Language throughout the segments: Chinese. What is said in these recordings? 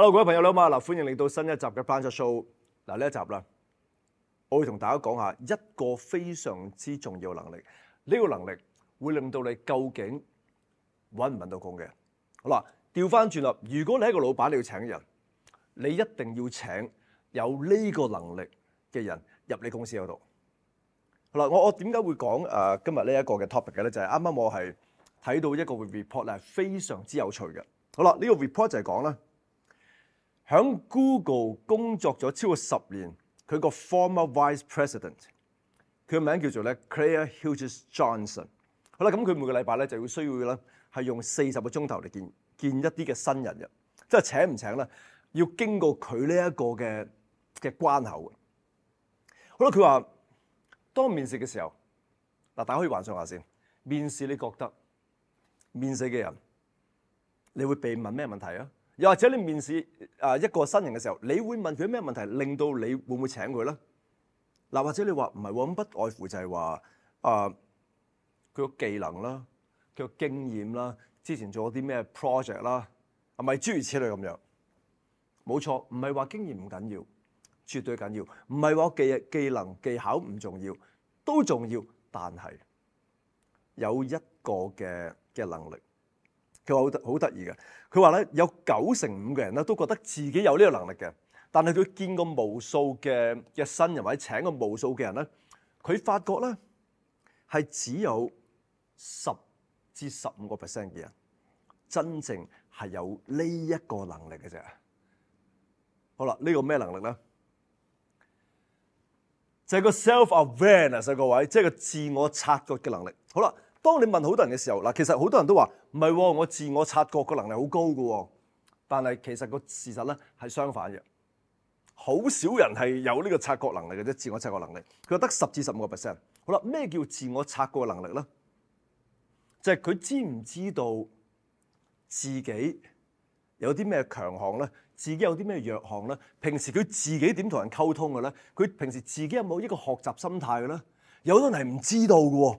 Hello，各位朋友你好嘛！嗱，欢迎嚟到新一集嘅班扎 show。嗱，呢一集啦，我会同大家讲下一个非常之重要能力。呢个能力会令到你究竟揾唔揾到工嘅。好啦，调翻转啦，如果你系一个老板，你要请人，你一定要请有呢个能力嘅人入你公司嗰度。好啦，我我点解会讲诶今日呢一个嘅 topic 嘅咧，就系啱啱我系睇到一个 report 咧，系非常之有趣嘅。好啦，呢个 report 就系讲咧。喺 Google 工作咗超過十年，佢個 former vice president，佢嘅名叫做咧 Claire Hughes Johnson。好啦，咁佢每個禮拜咧就要需要咧係用四十個鐘頭嚟見見一啲嘅新人嘅，即係請唔請咧，要經過佢呢一個嘅嘅關口。好啦，佢話當面試嘅時候，嗱，大家可以幻想下先，面試你覺得面試嘅人，你會被問咩問題啊？又或者你面試啊一個新人嘅時候，你會問佢咩問題，令到你會唔會請佢咧？嗱，或者你話唔係咁不外乎就係話啊佢個技能啦，佢個經驗啦，之前做咗啲咩 project 啦，係咪諸如此類咁樣？冇錯，唔係話經驗唔緊要，絕對緊要；唔係話技技能技巧唔重要，都重要，但係有一個嘅嘅能力。佢話好好得意嘅，佢話咧有九成五嘅人咧都覺得自己有呢個能力嘅，但係佢見過無數嘅嘅新人或者請過無數嘅人咧，佢發覺咧係只有十至十五個 percent 嘅人真正係有呢一個能力嘅啫。好啦，呢個咩能力咧？就係個 self-awareness 各位，即係個自我察覺嘅能力。好啦。當你問好多人嘅時候，嗱，其實好多人都話唔係喎，我自我察覺個能力好高嘅喎，但係其實個事實咧係相反嘅，好少人係有呢個察覺能力嘅啫，自我察覺能力佢得十至十五個 percent。好啦，咩叫自我察覺嘅能力咧？即係佢知唔知道自己有啲咩強項咧？自己有啲咩弱項咧？平時佢自己點同人溝通嘅咧？佢平時自己有冇一個學習心態嘅咧？有好多人係唔知道嘅喎。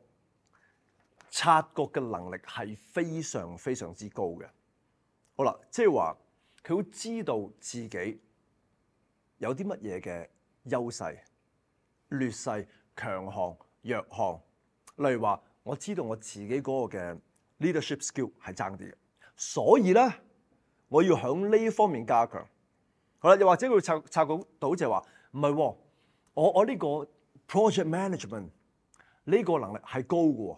察覺嘅能力係非常非常之高嘅。好啦，即係話佢會知道自己有啲乜嘢嘅優勢、劣勢、強項、弱項。例如話，我知道我自己嗰個嘅 leadership skill 係爭啲嘅，所以咧我要喺呢方面加強。好啦，又或者佢察察覺到就係話唔係，我我呢個 project management 呢個能力係高嘅。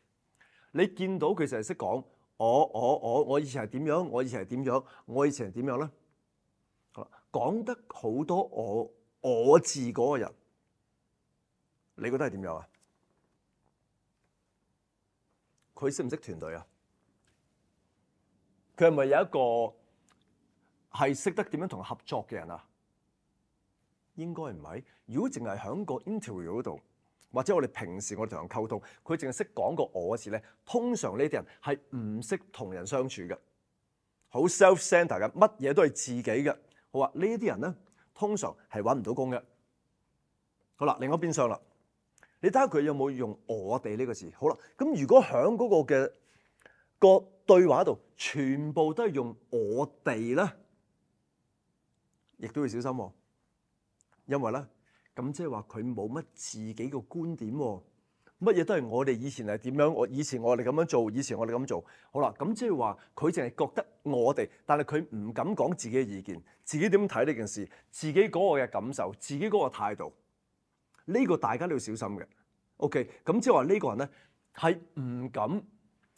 你見到佢成日識講，我我我我以前係點樣？我以前係點樣？我以前係點樣咧？講得好多我我字嗰個人，你覺得係點樣啊？佢識唔識團隊啊？佢係咪有一個係識得點樣同合作嘅人啊？應該唔係。如果淨係響個 interview 嗰度。或者我哋平時我哋同人溝通，佢淨係識講個我字咧，通常呢啲人係唔識同人相處嘅，好 self-centre 嘅，乜嘢都係自己嘅。好啊，呢啲人咧通常係揾唔到工嘅。好啦，另一邊上啦，你睇下佢有冇用我哋呢個字。好啦，咁如果響嗰個嘅個對話度，全部都係用我哋咧，亦都要小心喎，因為咧。咁即係話佢冇乜自己嘅觀點喎，乜嘢都係我哋以前係點樣？我以前我哋咁樣做，以前我哋咁做，好啦。咁即係話佢淨係覺得我哋，但係佢唔敢講自己嘅意見，自己點睇呢件事，自己嗰個嘅感受，自己嗰個態度，呢個大家都要小心嘅。OK，咁即係話呢個人咧係唔敢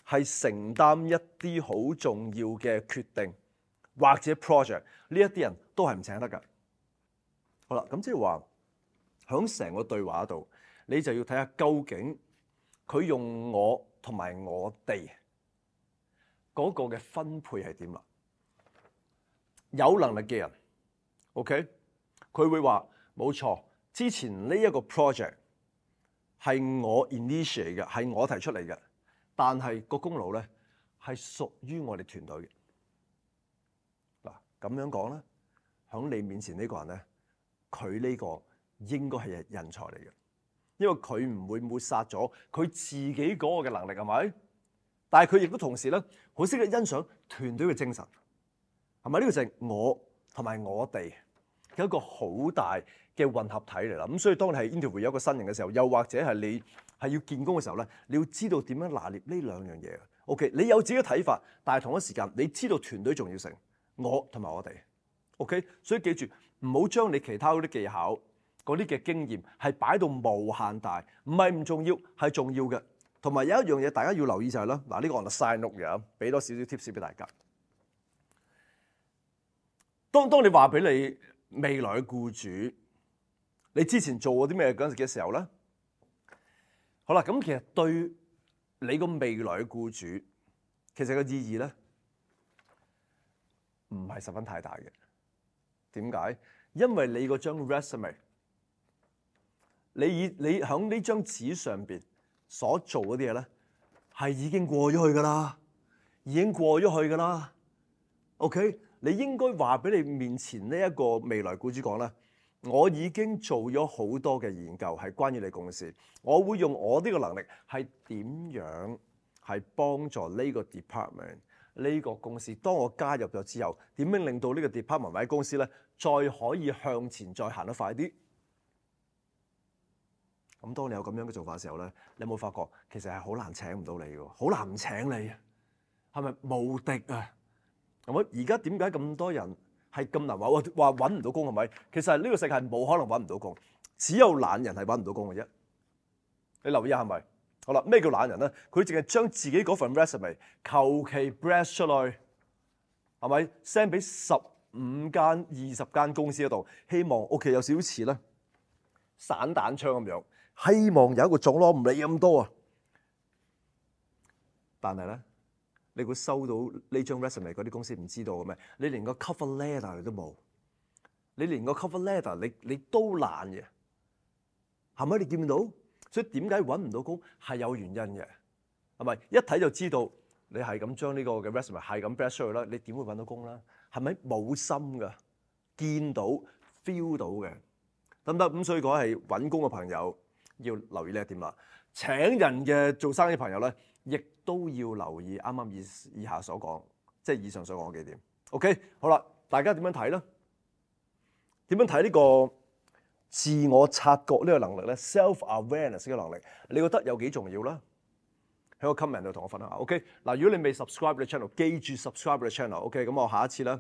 係承擔一啲好重要嘅決定或者 project 呢一啲人都係唔請得㗎。好啦，咁即係話。喺成个对话度，你就要睇下究竟佢用我同埋我哋嗰个嘅分配系点啦。有能力嘅人，OK，佢会话冇错，之前呢一个 project 系我 initiate 嘅，系我提出嚟嘅，但系个功劳咧系属于我哋团队嘅。嗱，咁样讲咧，喺你面前呢个人咧，佢呢个。應該係人才嚟嘅，因為佢唔會抹殺咗佢自己嗰個嘅能力，係咪？但係佢亦都同時咧，好識得欣賞團隊嘅精神，係咪？呢個就係我同埋我哋嘅一個好大嘅混合體嚟啦。咁所以，當係 Interview 有個新人嘅時候，又或者係你係要建功嘅時候咧，你要知道點樣拿捏呢兩樣嘢。OK，你有自己嘅睇法，但係同一時間你知道團隊重要性。我同埋我哋 OK，所以記住唔好將你其他嗰啲技巧。嗰啲嘅經驗係擺到無限大，唔係唔重要，係重要嘅。同埋有一樣嘢，大家要留意就係啦，嗱呢個我 sign 錄嘅，俾多少少 tips 俾大家。當當你話俾你未來嘅僱主，你之前做過啲咩嗰陣時嘅時候咧，好啦，咁其實對你個未來嘅僱主，其實個意義咧，唔係十分太大嘅。點解？因為你嗰張 resume。你以你喺呢張紙上边所做嗰啲嘢咧，係已經過咗去噶啦，已經過咗去噶啦。OK，你應該話俾你面前呢一個未來雇主講啦，我已經做咗好多嘅研究係關於你公司，我會用我呢個能力係點樣係幫助呢個 department 呢個公司。當我加入咗之後，點樣令到呢個 department 或者公司咧再可以向前再行得快啲？咁當你有咁樣嘅做法嘅時候咧，你有冇發覺其實係好難請唔到你嘅，好難唔請你，係咪無敵啊？咁而家點解咁多人係咁難揾？話揾唔到工係咪？其實呢個世界冇可能揾唔到工，只有懶人係揾唔到工嘅啫。你留意下係咪？好啦，咩叫懶人咧？佢淨係將自己嗰份 resume 求其 b r a s t 出嚟，係咪 send 俾十五間、二十間公司嗰度，希望屋企有少少錢咧，散彈槍咁樣。希望有一個獎攞，唔理咁多啊！但系咧，你會收到呢張 resume，嗰啲公司唔知道嘅咩？你連個 cover letter 你都冇，你連個 cover letter 你你都懶嘅，係咪？你見唔到？所以點解揾唔到工係有原因嘅？係咪一睇就知道你係咁將呢個嘅 resume 系咁 b r a s h 佢啦？你點會揾到工啦？係咪冇心噶？見到 feel 到嘅得唔得？五歲講係揾工嘅朋友。要留意呢一點啦。請人嘅做生意朋友咧，亦都要留意啱啱以以下所講，即係以上所講嘅幾點。OK，好啦，大家點樣睇咧？點樣睇呢個自我察覺呢個能力咧？Self-awareness 嘅能力，你覺得有幾重要咧？喺個 comment 度同我分享。OK，嗱，如果你未 subscribe 嘅 channel，記住 subscribe 嘅 channel。OK，咁我下一次咧，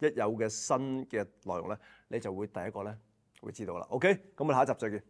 一有嘅新嘅內容咧，你就會第一個咧會知道啦。OK，咁我下一集再見。